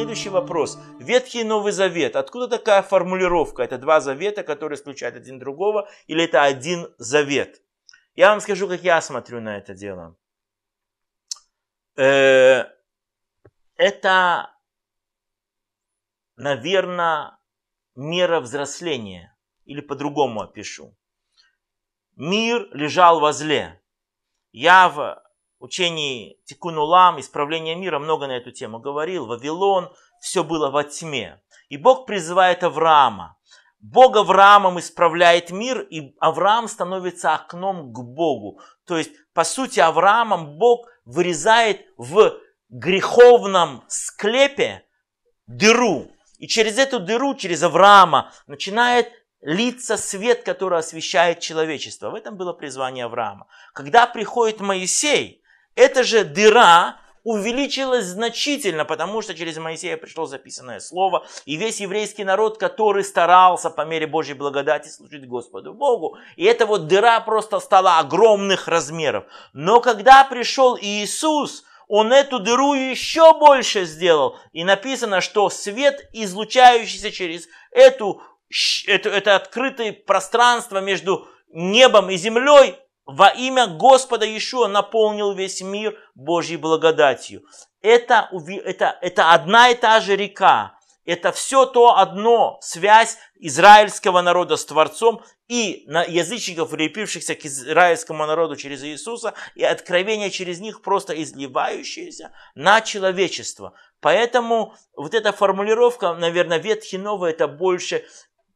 следующий вопрос. Ветхий и Новый Завет. Откуда такая формулировка? Это два завета, которые исключают один другого, или это один завет? Я вам скажу, как я смотрю на это дело. Э, это, наверное, мера взросления. Или по-другому опишу. Мир лежал во зле. Ява учении Тикунулам, исправления мира, много на эту тему говорил, Вавилон, все было во тьме. И Бог призывает Авраама. Бог Авраамом исправляет мир, и Авраам становится окном к Богу. То есть, по сути, Авраамом Бог вырезает в греховном склепе дыру. И через эту дыру, через Авраама, начинает литься свет, который освещает человечество. В этом было призвание Авраама. Когда приходит Моисей, эта же дыра увеличилась значительно, потому что через Моисея пришло записанное слово, и весь еврейский народ, который старался по мере Божьей благодати служить Господу Богу, и эта вот дыра просто стала огромных размеров. Но когда пришел Иисус, он эту дыру еще больше сделал, и написано, что свет, излучающийся через эту, это, это открытое пространство между небом и землей, во имя Господа Иешуа наполнил весь мир Божьей благодатью. Это, это, это одна и та же река, это все то одно, связь израильского народа с Творцом и на язычников, прилепившихся к израильскому народу через Иисуса, и откровение через них, просто изливающееся на человечество. Поэтому вот эта формулировка, наверное, Ветхий Новый, это больше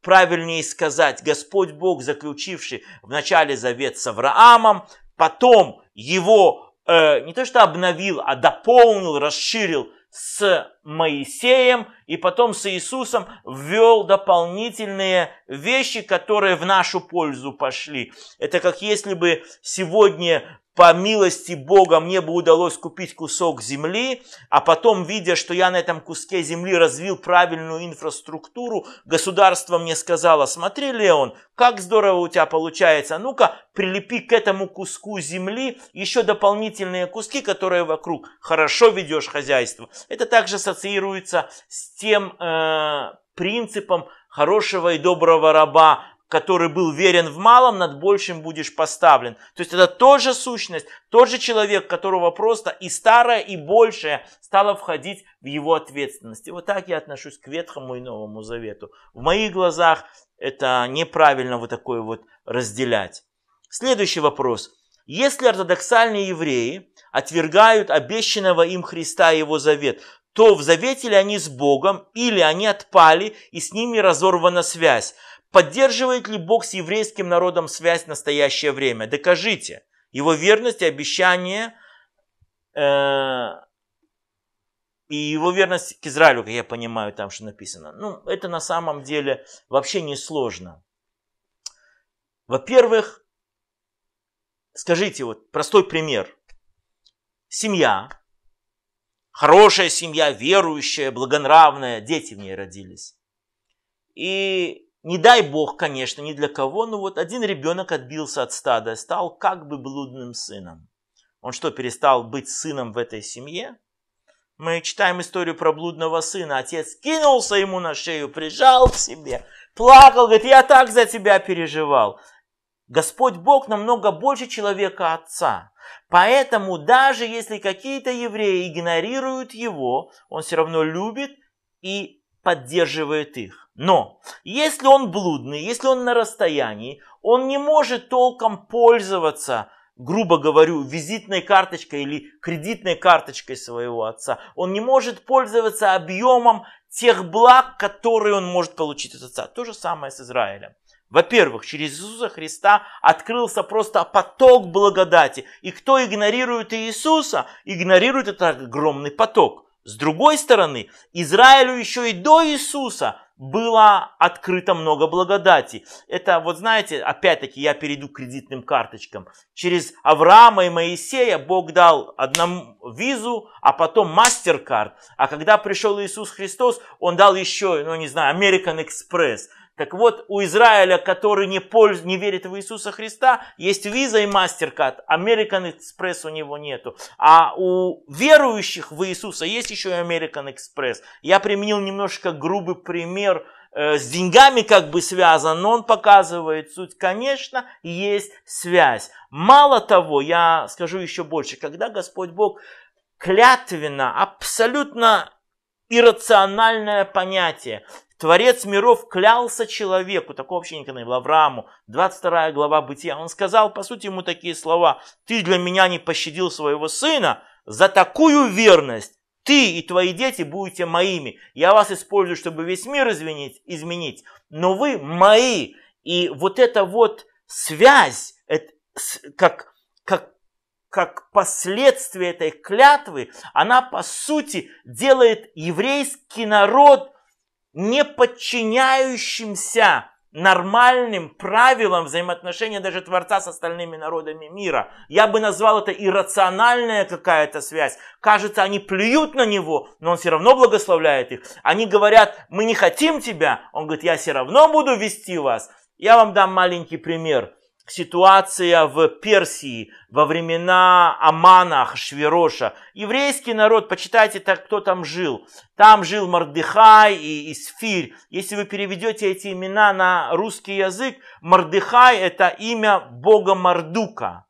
правильнее сказать, Господь Бог, заключивший в начале завет с Авраамом, потом его э, не то что обновил, а дополнил, расширил с Моисеем и потом с Иисусом ввел дополнительные вещи, которые в нашу пользу пошли. Это как если бы сегодня по милости Бога мне бы удалось купить кусок земли, а потом, видя, что я на этом куске земли развил правильную инфраструктуру, государство мне сказало, смотри, Леон, как здорово у тебя получается, ну-ка, прилепи к этому куску земли еще дополнительные куски, которые вокруг. Хорошо ведешь хозяйство. Это также ассоциируется с тем э, принципом хорошего и доброго раба, который был верен в малом, над большим будешь поставлен. То есть это тоже сущность, тот же человек, которого просто и старое, и большее стало входить в его ответственность. И вот так я отношусь к Ветхому и Новому Завету. В моих глазах это неправильно вот такое вот разделять. Следующий вопрос. Если ортодоксальные евреи отвергают обещанного им Христа и его завет, то в завете ли они с Богом, или они отпали, и с ними разорвана связь. Поддерживает ли Бог с еврейским народом связь в настоящее время? Докажите. Его верность и обещание э, и его верность к Израилю, как я понимаю, там что написано. Ну, это на самом деле вообще не сложно. Во-первых, скажите, вот простой пример. Семья, хорошая семья, верующая, благонравная, дети в ней родились. И не дай бог, конечно, ни для кого, но вот один ребенок отбился от стада, стал как бы блудным сыном. Он что, перестал быть сыном в этой семье? Мы читаем историю про блудного сына. Отец кинулся ему на шею, прижал к себе, плакал, говорит, я так за тебя переживал. Господь Бог намного больше человека Отца. Поэтому даже если какие-то евреи игнорируют его, он все равно любит и поддерживает их. Но если он блудный, если он на расстоянии, он не может толком пользоваться, грубо говорю, визитной карточкой или кредитной карточкой своего отца. Он не может пользоваться объемом тех благ, которые он может получить от отца. То же самое с Израилем. Во-первых, через Иисуса Христа открылся просто поток благодати. И кто игнорирует Иисуса, игнорирует этот огромный поток. С другой стороны, Израилю еще и до Иисуса было открыто много благодати. Это, вот знаете, опять-таки я перейду к кредитным карточкам. Через Авраама и Моисея Бог дал одному визу, а потом мастер-карт. А когда пришел Иисус Христос, Он дал еще, ну не знаю, American Express – так вот, у Израиля, который не, польз... не верит в Иисуса Христа, есть виза и мастер MasterCard, American Express у него нету. А у верующих в Иисуса есть еще и American Express. Я применил немножко грубый пример, э, с деньгами как бы связан, но он показывает суть. Конечно, есть связь. Мало того, я скажу еще больше, когда Господь Бог клятвенно, абсолютно иррациональное понятие. Творец миров клялся человеку, такого вообще никогда не было, Аврааму, 22 глава Бытия. Он сказал, по сути, ему такие слова, «Ты для меня не пощадил своего сына, за такую верность ты и твои дети будете моими. Я вас использую, чтобы весь мир изменить, изменить но вы мои». И вот эта вот связь, это, как, как как последствие этой клятвы, она по сути делает еврейский народ не подчиняющимся нормальным правилам взаимоотношения даже Творца с остальными народами мира. Я бы назвал это иррациональная какая-то связь. Кажется, они плюют на него, но он все равно благословляет их. Они говорят, мы не хотим тебя. Он говорит, я все равно буду вести вас. Я вам дам маленький пример ситуация в Персии во времена Амана, Швероша. Еврейский народ, почитайте, так, кто там жил. Там жил Мордыхай и Исфирь. Если вы переведете эти имена на русский язык, Мордыхай – это имя бога Мардука.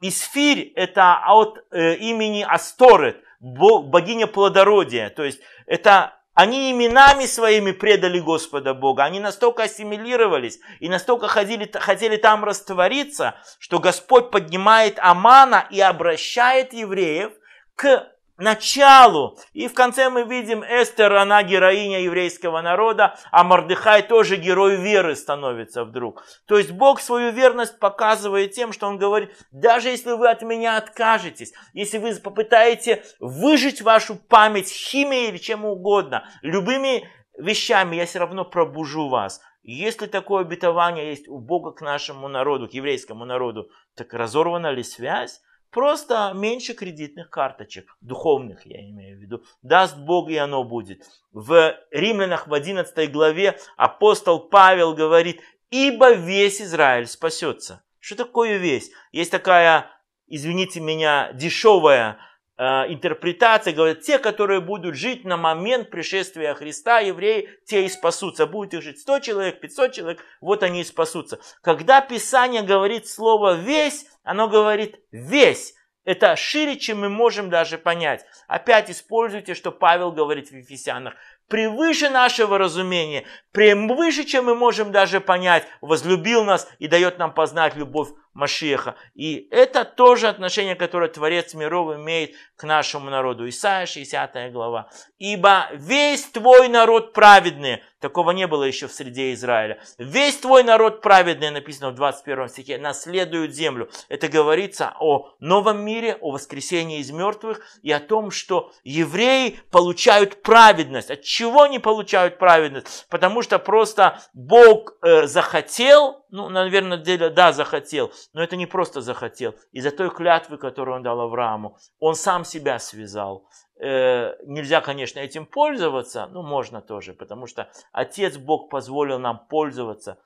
Исфирь – это от э, имени Асторет, богиня плодородия. То есть это они именами своими предали Господа Бога. Они настолько ассимилировались и настолько ходили, хотели там раствориться, что Господь поднимает Амана и обращает евреев к началу. И в конце мы видим Эстер, она героиня еврейского народа, а Мордыхай тоже герой веры становится вдруг. То есть Бог свою верность показывает тем, что Он говорит, даже если вы от меня откажетесь, если вы попытаете выжить вашу память химией или чем угодно, любыми вещами я все равно пробужу вас. Если такое обетование есть у Бога к нашему народу, к еврейскому народу, так разорвана ли связь? Просто меньше кредитных карточек, духовных я имею в виду. Даст Бог и оно будет. В Римлянах в 11 главе апостол Павел говорит, ибо весь Израиль спасется. Что такое весь? Есть такая, извините меня, дешевая Э, интерпретации говорят, те, которые будут жить на момент пришествия Христа, евреи, те и спасутся. Будет их жить 100 человек, 500 человек, вот они и спасутся. Когда Писание говорит слово «весь», оно говорит «весь». Это шире, чем мы можем даже понять. Опять используйте, что Павел говорит в Ефесянах. Превыше нашего разумения, превыше, чем мы можем даже понять, возлюбил нас и дает нам познать любовь Машеха И это тоже отношение, которое Творец миров имеет к нашему народу. Исайя 60 глава. «Ибо весь твой народ праведный». Такого не было еще в среде Израиля. «Весь твой народ праведный», написано в 21 стихе, «наследует землю». Это говорится о новом мире, о воскресении из мертвых и о том, что евреи получают праведность. От чего они получают праведность? Потому что просто Бог э, захотел, ну, наверное, деле, да, захотел, но это не просто захотел. Из-за той клятвы, которую он дал Аврааму, он сам себя связал. Э, нельзя, конечно, этим пользоваться, но можно тоже, потому что Отец Бог позволил нам пользоваться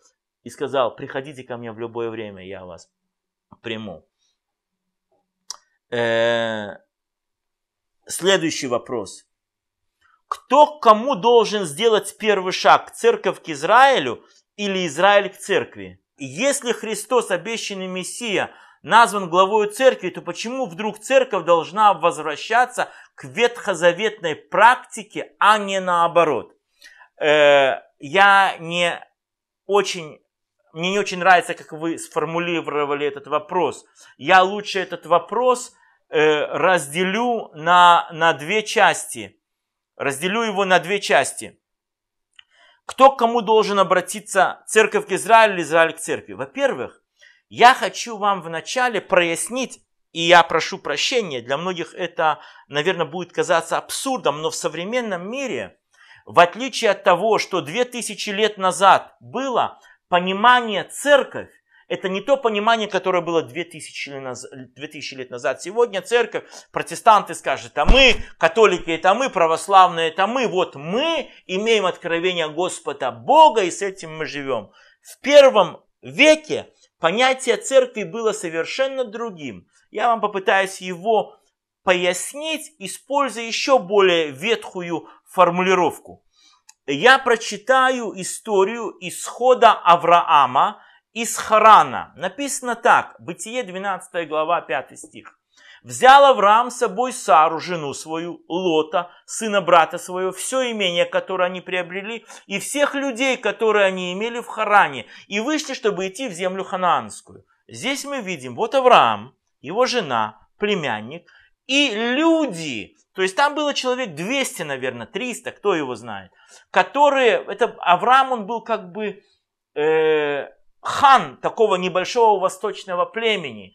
и сказал, приходите ко мне в любое время, я вас приму. Э, следующий вопрос. Кто кому должен сделать первый шаг? Церковь к Израилю или Израиль к церкви. если Христос, обещанный Мессия, назван главой церкви, то почему вдруг церковь должна возвращаться к ветхозаветной практике, а не наоборот? Э, я не очень, мне не очень нравится, как вы сформулировали этот вопрос. Я лучше этот вопрос э, разделю на, на две части. Разделю его на две части. Кто к кому должен обратиться, церковь к Израилю или Израиль к церкви? Во-первых, я хочу вам вначале прояснить, и я прошу прощения, для многих это, наверное, будет казаться абсурдом, но в современном мире, в отличие от того, что 2000 лет назад было, понимание церковь это не то понимание, которое было 2000 назад, 2000 лет назад. Сегодня церковь, протестанты скажут, а мы, католики это мы, православные это мы. Вот мы имеем откровение Господа Бога, и с этим мы живем. В первом веке понятие церкви было совершенно другим. Я вам попытаюсь его пояснить, используя еще более ветхую формулировку. Я прочитаю историю исхода Авраама, из Харана. Написано так, Бытие 12 глава 5 стих. Взял Авраам с собой Сару, жену свою, Лота, сына брата своего, все имение, которое они приобрели, и всех людей, которые они имели в Харане, и вышли, чтобы идти в землю ханаанскую. Здесь мы видим, вот Авраам, его жена, племянник, и люди, то есть там было человек 200, наверное, 300, кто его знает, которые, это Авраам, он был как бы э, хан такого небольшого восточного племени.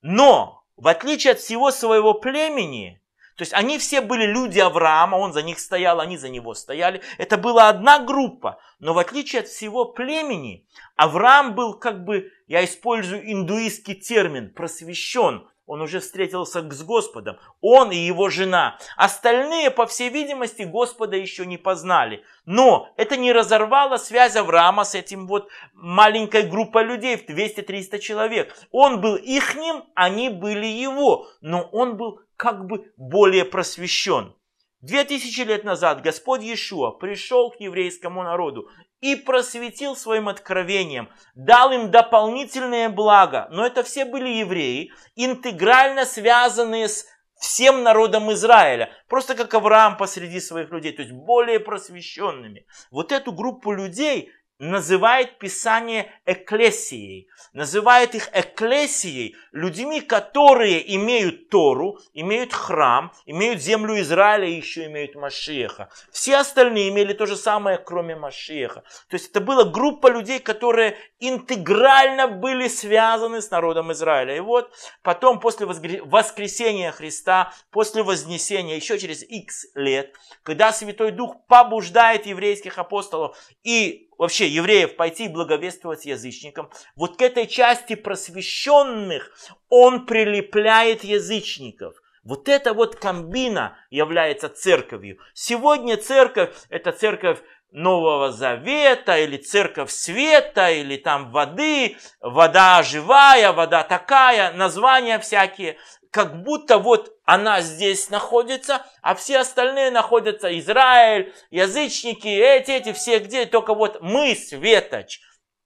Но, в отличие от всего своего племени, то есть они все были люди Авраама, он за них стоял, они за него стояли. Это была одна группа. Но в отличие от всего племени, Авраам был как бы, я использую индуистский термин, просвещен. Он уже встретился с Господом, он и его жена. Остальные, по всей видимости, Господа еще не познали. Но это не разорвало связь Авраама с этим вот маленькой группой людей в 200-300 человек. Он был ихним, они были его, но он был как бы более просвещен. Две тысячи лет назад Господь Иешуа пришел к еврейскому народу и просветил своим откровением, дал им дополнительные блага. Но это все были евреи, интегрально связанные с всем народом Израиля, просто как Авраам посреди своих людей, то есть более просвещенными. Вот эту группу людей называет Писание эклесией, называет их эклесией, людьми, которые имеют Тору, имеют храм, имеют землю Израиля и еще имеют Машеха. Все остальные имели то же самое, кроме Машеха. То есть это была группа людей, которые интегрально были связаны с народом Израиля. И вот потом, после воскресения Христа, после вознесения, еще через X лет, когда Святой Дух побуждает еврейских апостолов и вообще евреев пойти и благовествовать язычникам. Вот к этой части просвещенных он прилепляет язычников. Вот эта вот комбина является церковью. Сегодня церковь – это церковь Нового Завета, или церковь света, или там воды, вода живая, вода такая, названия всякие. Как будто вот она здесь находится, а все остальные находятся Израиль, язычники, эти, эти, все где, только вот мы светоч.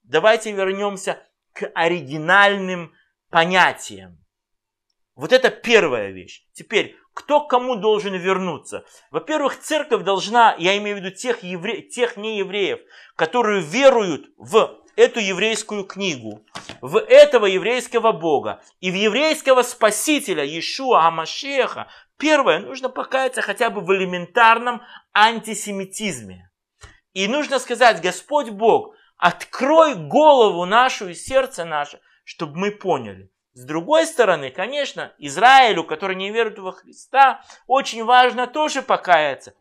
Давайте вернемся к оригинальным понятиям. Вот это первая вещь. Теперь, кто кому должен вернуться? Во-первых, церковь должна, я имею в виду тех, евре... тех неевреев, которые веруют в эту еврейскую книгу, в этого еврейского Бога и в еврейского Спасителя Иешуа Амашеха, первое, нужно покаяться хотя бы в элементарном антисемитизме. И нужно сказать, Господь Бог, открой голову нашу и сердце наше, чтобы мы поняли. С другой стороны, конечно, Израилю, который не верит во Христа, очень важно тоже покаяться.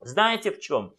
Знаете в чем?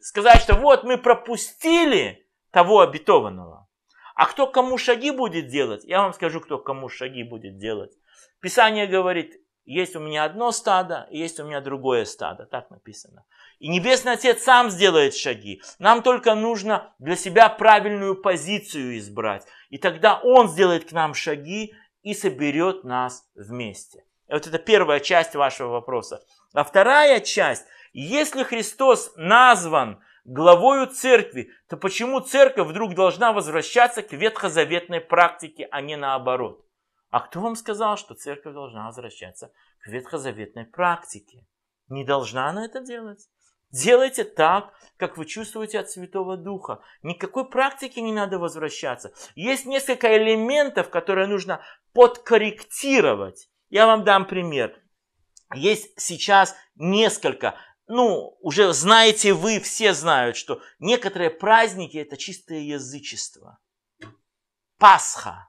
Сказать, что вот мы пропустили того обетованного. А кто кому шаги будет делать, я вам скажу, кто кому шаги будет делать. Писание говорит, есть у меня одно стадо, есть у меня другое стадо. Так написано. И Небесный Отец сам сделает шаги. Нам только нужно для себя правильную позицию избрать. И тогда Он сделает к нам шаги и соберет нас вместе. И вот это первая часть вашего вопроса. А вторая часть. Если Христос назван главою церкви, то почему церковь вдруг должна возвращаться к ветхозаветной практике, а не наоборот? А кто вам сказал, что церковь должна возвращаться к ветхозаветной практике? Не должна она это делать. Делайте так, как вы чувствуете от Святого Духа. Никакой практике не надо возвращаться. Есть несколько элементов, которые нужно подкорректировать. Я вам дам пример. Есть сейчас несколько ну, уже знаете вы, все знают, что некоторые праздники – это чистое язычество. Пасха,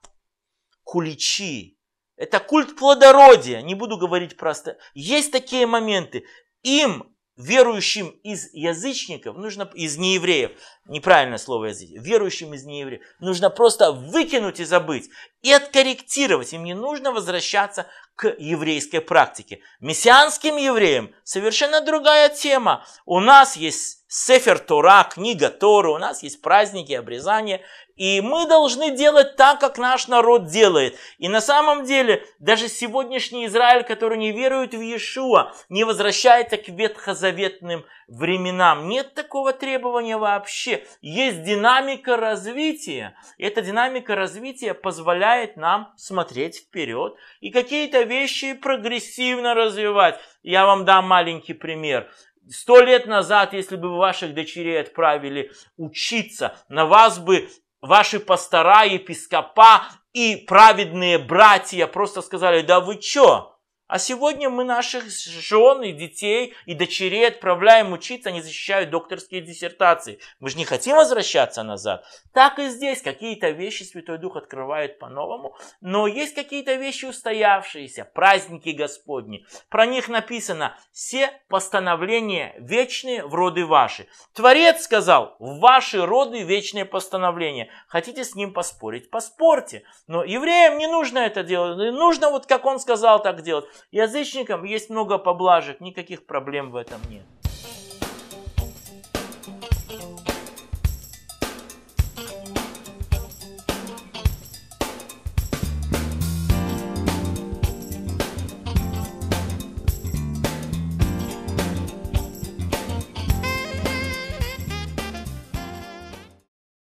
куличи – это культ плодородия, не буду говорить просто. Есть такие моменты. Им, верующим из язычников, нужно, из неевреев, неправильное слово язычник, верующим из неевреев, нужно просто выкинуть и забыть и откорректировать. Им не нужно возвращаться к еврейской практике. Мессианским евреям совершенно другая тема. У нас есть Сефер Тора, книга Тора, у нас есть праздники, обрезания. И мы должны делать так, как наш народ делает. И на самом деле, даже сегодняшний Израиль, который не верует в Иешуа, не возвращается к ветхозаветным временам. Нет такого требования вообще. Есть динамика развития. И эта динамика развития позволяет нам смотреть вперед. И какие-то вещи прогрессивно развивать. Я вам дам маленький пример. Сто лет назад, если бы ваших дочерей отправили учиться, на вас бы ваши пастора, епископа и праведные братья просто сказали, да вы чё? А сегодня мы наших жен и детей и дочерей отправляем учиться, они защищают докторские диссертации. Мы же не хотим возвращаться назад. Так и здесь какие-то вещи Святой Дух открывает по-новому, но есть какие-то вещи устоявшиеся, праздники Господни. Про них написано «Все постановления вечные в роды ваши». Творец сказал «В ваши роды вечные постановления». Хотите с ним поспорить? Поспорьте. Но евреям не нужно это делать. Нужно вот как он сказал так делать. Язычникам есть много поблажек, никаких проблем в этом нет.